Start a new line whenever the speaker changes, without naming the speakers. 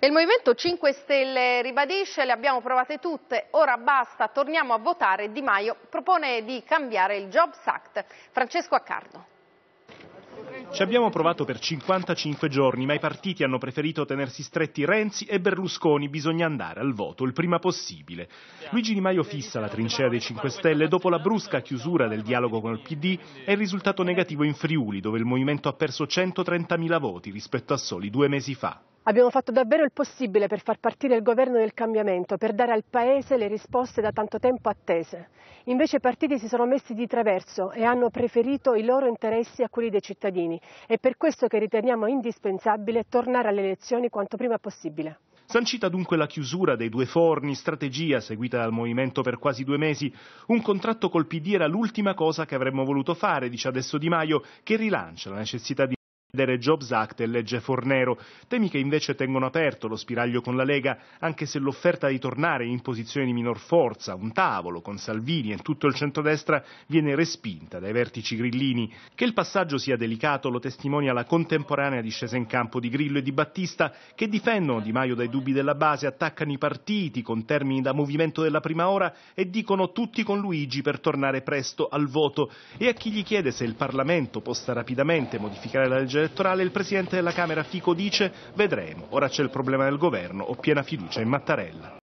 Il Movimento 5 Stelle ribadisce, le abbiamo provate tutte, ora basta, torniamo a votare. Di Maio propone di cambiare il Jobs Act. Francesco Accardo.
Ci abbiamo provato per 55 giorni, ma i partiti hanno preferito tenersi stretti Renzi e Berlusconi. Bisogna andare al voto il prima possibile. Luigi Di Maio fissa la trincea dei 5 Stelle dopo la brusca chiusura del dialogo con il PD e il risultato negativo in Friuli, dove il movimento ha perso 130.000 voti rispetto a soli due mesi fa.
Abbiamo fatto davvero il possibile per far partire il governo del cambiamento, per dare al Paese le risposte da tanto tempo attese. Invece i partiti si sono messi di traverso e hanno preferito i loro interessi a quelli dei cittadini. È per questo che riteniamo indispensabile tornare alle elezioni quanto prima possibile.
Sancita dunque la chiusura dei due forni, strategia seguita dal movimento per quasi due mesi, un contratto col PD era l'ultima cosa che avremmo voluto fare, dice adesso Di Maio, che rilancia la necessità di Jobs Act e legge Fornero, temi che invece tengono aperto lo spiraglio con la Lega, anche se l'offerta di tornare in posizione di minor forza, un tavolo con Salvini e tutto il centrodestra, viene respinta dai vertici grillini. Che il passaggio sia delicato lo testimonia la contemporanea discesa in campo di Grillo e di Battista, che difendono Di Maio dai dubbi della base, attaccano i partiti con termini da movimento della prima ora e dicono tutti con Luigi per tornare presto al voto. E a chi gli chiede se il Parlamento possa rapidamente modificare la legge legge elettorale, il Presidente della Camera Fico dice vedremo, ora c'è il problema del governo, ho piena fiducia in Mattarella.